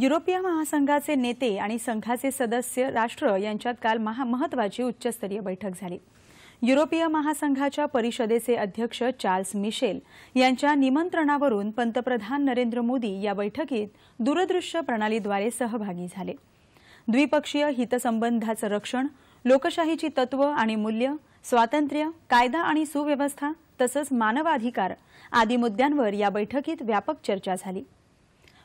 युरोपीय महासंघाचे नेते आणि संघाचे सदस्य राष्ट्र यांच्यात काल महा महत्वाची उच्चस्तरीय बैठक झाली युरोपीय महासंघाच्या परिषदेचे अध्यक्ष चार्ल्स मिशेल यांच्या निमंत्रणावरून पंतप्रधान नरेंद्र मोदी या बैठकीत दूरदृश्य प्रणालीद्वारे सहभागी झाले द्विपक्षीय हितसंबंधाचं रक्षण लोकशाहीची तत्व आणि मूल्य स्वातंत्र्य कायदा आणि सुव्यवस्था तसंच मानवाधिकार आदी मुद्द्यांवर या बैठकीत व्यापक चर्चा झाली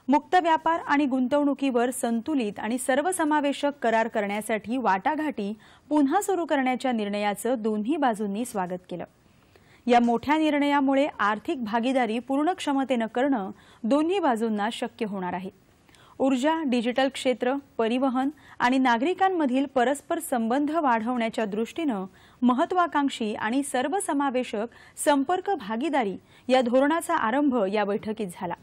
मुक्त व्यापार आणि गुंतवणुकीवर संतुलित आणि सर्वसमावेशक करार करण्यासाठी वाटाघाटी पुन्हा सुरू करण्याच्या निर्णयाचं दोन्ही बाजूंनी स्वागत केलं या मोठ्या निर्णयामुळे आर्थिक भागीदारी पूर्ण क्षमतेनं करणं दोन्ही बाजूंना शक्य होणार आहे ऊर्जा डिजिटल क्षेत्र परिवहन आणि नागरिकांमधील परस्पर संबंध वाढवण्याच्या दृष्टीनं महत्वाकांक्षी आणि सर्वसमावेशक संपर्क भागीदारी या धोरणाचा आरंभ या बैठकीत झाला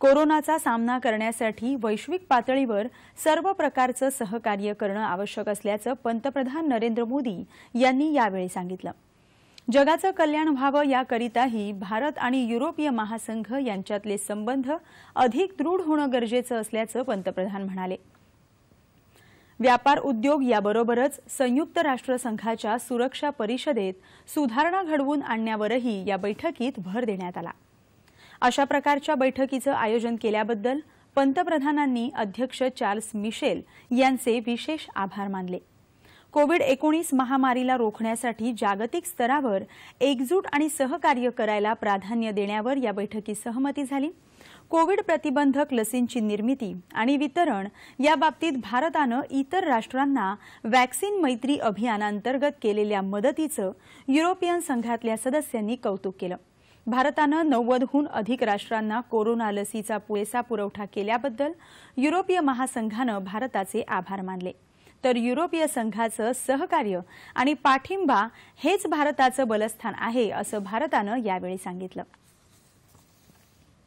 कोरोनाचा सामना करण्यासाठी वैश्विक पातळीवर सर्व प्रकारचं सहकार्य करणं आवश्यक असल्याचं पंतप्रधान नरेंद्र मोदी यांनी यावेळी सांगितलं जगाचं कल्याण व्हावं याकरिताही भारत आणि युरोपीय महासंघ यांच्यातले संबंध अधिक दृढ होणं गरजेचं असल्याचं पंतप्रधान म्हणाले व्यापार उद्योग याबरोबरच संयुक्त राष्ट्रसंघाच्या सुरक्षा परिषदेत सुधारणा घडवून आणण्यावरही या बैठकीत भर देण्यात आला अशा प्रकारच्या बैठकीचं आयोजन केल्याबद्दल पंतप्रधानांनी अध्यक्ष चार्ल्स मिशेल यांचे विशेष आभार मानले कोविड एकोणीस महामारीला रोखण्यासाठी जागतिक स्तरावर एकजूट आणि सहकार्य करायला प्राधान्य देण्यावर या बैठकीत सहमती झाली कोविड प्रतिबंधक लसींची निर्मिती आणि वितरण याबाबतीत भारतानं इतर राष्ट्रांना वॅक्सिन मैत्री अभियानांतर्गत केलेल्या मदतीचं युरोपियन संघातल्या सदस्यांनी कौतुक केलं भारतानं नव्वदहून अधिक राष्ट्रांना कोरोना लसीचा पुरेसा पुरवठा केल्याबद्दल युरोपीय महासंघानं भारताचे आभार मानले तर युरोपीय संघाचं सहकार्य आणि पाठिंबा हेच भारताचं बलस्थान आहे असं भारतानं यावेळी सांगितलं